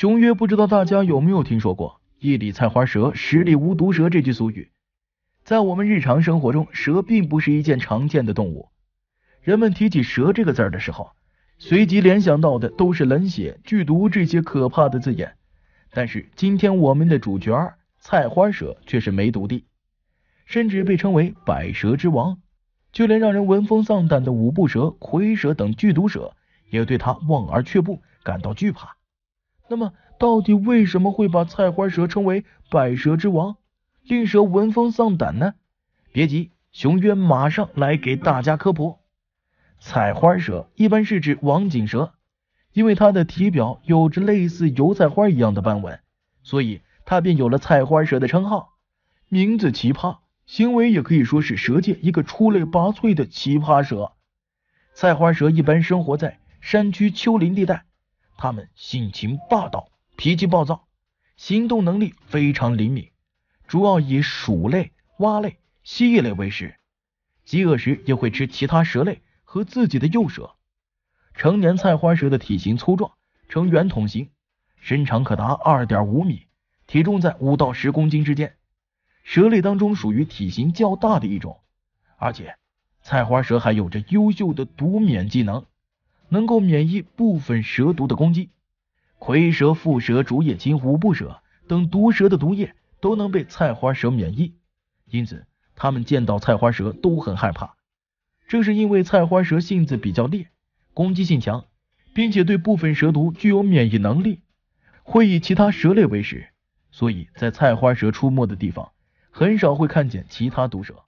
熊曰：“不知道大家有没有听说过‘一里菜花蛇，十里无毒蛇’这句俗语？在我们日常生活中，蛇并不是一件常见的动物。人们提起蛇这个字的时候，随即联想到的都是冷血、剧毒这些可怕的字眼。但是今天我们的主角菜花蛇却是没毒的，甚至被称为百蛇之王。就连让人闻风丧胆的五步蛇、蝰蛇等剧毒蛇，也对它望而却步，感到惧怕。”那么，到底为什么会把菜花蛇称为百蛇之王，令蛇闻风丧胆呢？别急，熊渊马上来给大家科普。菜花蛇一般是指王锦蛇，因为它的体表有着类似油菜花一样的斑纹，所以它便有了菜花蛇的称号。名字奇葩，行为也可以说是蛇界一个出类拔萃的奇葩蛇。菜花蛇一般生活在山区丘陵地带。它们性情霸道，脾气暴躁，行动能力非常灵敏，主要以鼠类、蛙类、蜥蜴类为食，饥饿时也会吃其他蛇类和自己的幼蛇。成年菜花蛇的体型粗壮，呈圆筒形，身长可达二点五米，体重在五到十公斤之间，蛇类当中属于体型较大的一种。而且，菜花蛇还有着优秀的毒免技能。能够免疫部分蛇毒的攻击，蝰蛇、蝮蛇、竹叶青、五步蛇等毒蛇的毒液都能被菜花蛇免疫，因此他们见到菜花蛇都很害怕。正是因为菜花蛇性子比较烈，攻击性强，并且对部分蛇毒具有免疫能力，会以其他蛇类为食，所以在菜花蛇出没的地方很少会看见其他毒蛇，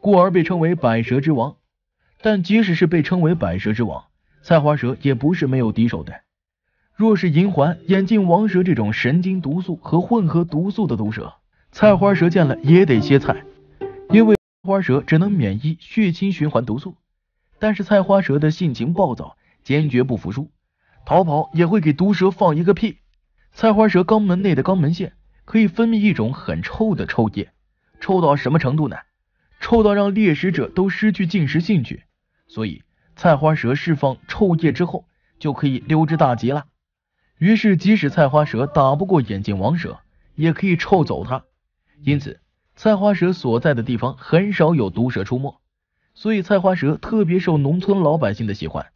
故而被称为百蛇之王。但即使是被称为百蛇之王，菜花蛇也不是没有敌手的，若是银环眼镜王蛇这种神经毒素和混合毒素的毒蛇，菜花蛇见了也得歇菜，因为菜花蛇只能免疫血清循环毒素。但是菜花蛇的性情暴躁，坚决不服输，逃跑也会给毒蛇放一个屁。菜花蛇肛门内的肛门腺可以分泌一种很臭的臭液，臭到什么程度呢？臭到让猎食者都失去进食兴趣，所以。菜花蛇释放臭液之后，就可以溜之大吉了。于是，即使菜花蛇打不过眼镜王蛇，也可以臭走它。因此，菜花蛇所在的地方很少有毒蛇出没，所以菜花蛇特别受农村老百姓的喜欢。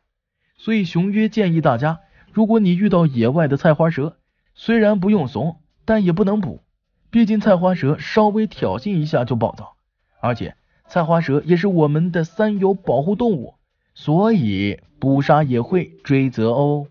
所以，雄约建议大家，如果你遇到野外的菜花蛇，虽然不用怂，但也不能捕，毕竟菜花蛇稍微挑衅一下就暴躁，而且菜花蛇也是我们的三有保护动物。所以捕杀也会追责哦。